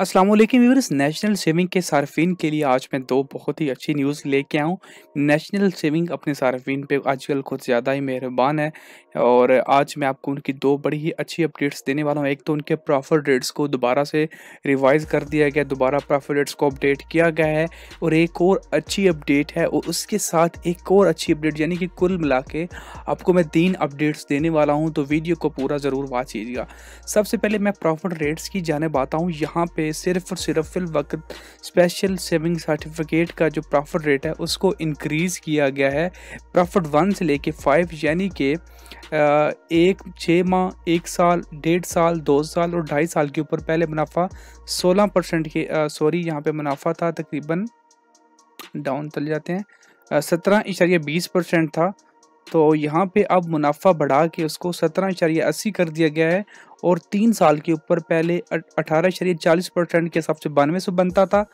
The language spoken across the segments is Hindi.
असलम व्यूवर्स नेशनल सेविंग के सार्फिन के लिए आज मैं दो बहुत ही अच्छी न्यूज़ लेके आऊँ नेशनल सेविंग अपने सार्फिन पे आजकल कुछ ज़्यादा ही मेहरबान है और आज मैं आपको उनकी दो बड़ी ही अच्छी अपडेट्स देने वाला हूँ एक तो उनके प्रॉफिट रेट्स को दोबारा से रिवाइज कर दिया गया दोबारा प्रॉफिट रेट्स को अपडेट किया गया है और एक और अच्छी अपडेट है और उसके साथ एक और अच्छी अपडेट यानी कि कुल मिला के आपको मैं तीन अपडेट्स देने वाला हूँ तो वीडियो को पूरा ज़रूर वाच कीजिएगा सबसे पहले मैं प्रॉफिट रेट्स की जानब आता हूँ यहाँ पर सिर्फ और सिर्फ फिल वक्त स्पेशल सेविंग सर्टिफिकेट का जो प्रॉफिट रेट है उसको इनक्रीज़ किया गया है प्रॉफिट वन से लेके फाइव यानी कि एक छः माह एक साल डेढ़ साल दो साल और ढाई साल के ऊपर पहले मुनाफा सोलह परसेंट के सॉरी यहाँ पे मुनाफा था तकरीबन डाउन चले जाते हैं सत्रह इशारिया बीस परसेंट था तो यहाँ पे अब मुनाफा बढ़ा के उसको सत्रह इशारिया अस्सी कर दिया गया है और तीन साल के ऊपर पहले अठारह शरीय चालीस परसेंट के हिसाब से बानवे सौ बनता था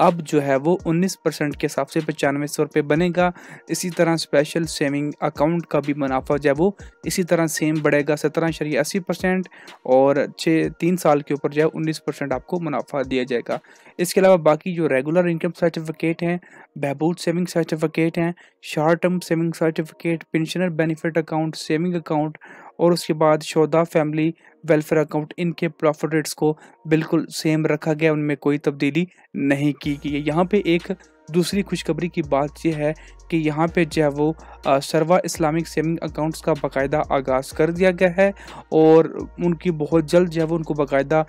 अब जो है वो उन्नीस परसेंट के हिसाब से पचानवे सौ रुपये बनेगा इसी तरह स्पेशल सेविंग अकाउंट का भी मुनाफा जो है वो इसी तरह सेम बढ़ेगा सत्रह शरीय अस्सी परसेंट और छः तीन साल के ऊपर जो है उन्नीस परसेंट आपको मुनाफा दिया जाएगा इसके अलावा बाकी जो रेगुलर इनकम सर्टिफिकेट हैं बहबूद सेविंग सर्टिफिकेट हैं short term saving certificate pensioner benefit account saving account और उसके बाद शोधा फैमिली वेलफेयर अकाउंट इनके प्रॉफिट रेट्स को बिल्कुल सेम रखा गया उनमें कोई तब्दीली नहीं की गई यहाँ पे एक दूसरी खुशखबरी की बात यह है कि यहाँ पे जो है वो सरवा इस्लामिक सेविंग अकाउंट्स का बाकायदा आगाज़ कर दिया गया है और उनकी बहुत जल्द जो है वो उनको बाकायदा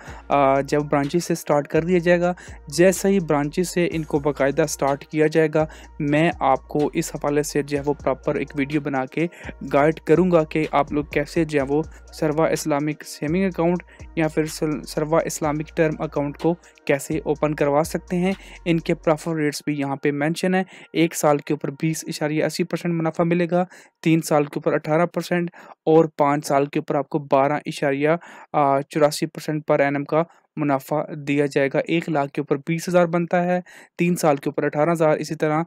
जब ब्रांचेस से स्टार्ट कर दिया जाएगा जैसे ही ब्रांचेस से इनको बाकायदा स्टार्ट किया जाएगा मैं आपको इस हवाले से जो है वो प्रॉपर एक वीडियो बना के गाइड करूँगा कि आप लोग कैसे जो है वो सरवा इस्लामिक सेविंग अकाउंट या फिर सरवा इस्लामिक टर्म अकाउंट को कैसे ओपन करवा सकते हैं इनके प्रॉफर रेट्स भी यहाँ यहाँ पे मेंशन है एक साल के ऊपर बीस इशारिया अस्सी परसेंट मुनाफा मिलेगा तीन साल के ऊपर अठारह परसेंट और पाँच साल के ऊपर आपको बारह इशारिया चौरासी परसेंट पर एन का मुनाफा दिया जाएगा एक लाख के ऊपर बीस हज़ार बनता है तीन साल के ऊपर अठारह हज़ार इसी तरह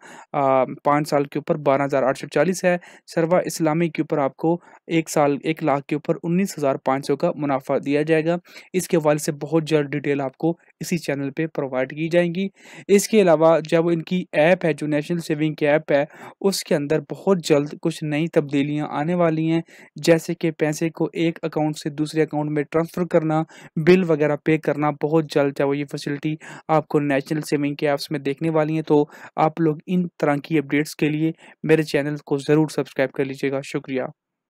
पाँच साल के ऊपर बारह हज़ार आठ सौ चालीस है सरवा इस्लामी के ऊपर आपको एक साल एक लाख के ऊपर उन्नीस हज़ार पाँच सौ का मुनाफा दिया जाएगा इसके हवाले से बहुत जल्द डिटेल आपको इसी चैनल पर प्रोवाइड की जाएंगी इसके अलावा जब इनकी ऐप है जो नेशनल सेविंग की ऐप है उसके अंदर बहुत जल्द कुछ नई तब्दीलियाँ आने वाली हैं जैसे कि पैसे को एक अकाउंट से दूसरे अकाउंट में ट्रांसफ़र करना बिल वगैरह पे कर करना बहुत जल्द है वो ये फैसिलिटी आपको नेशनल सेविंग के ऐप्स में देखने वाली हैं तो आप लोग इन तरह की अपडेट्स के लिए मेरे चैनल को ज़रूर सब्सक्राइब कर लीजिएगा शुक्रिया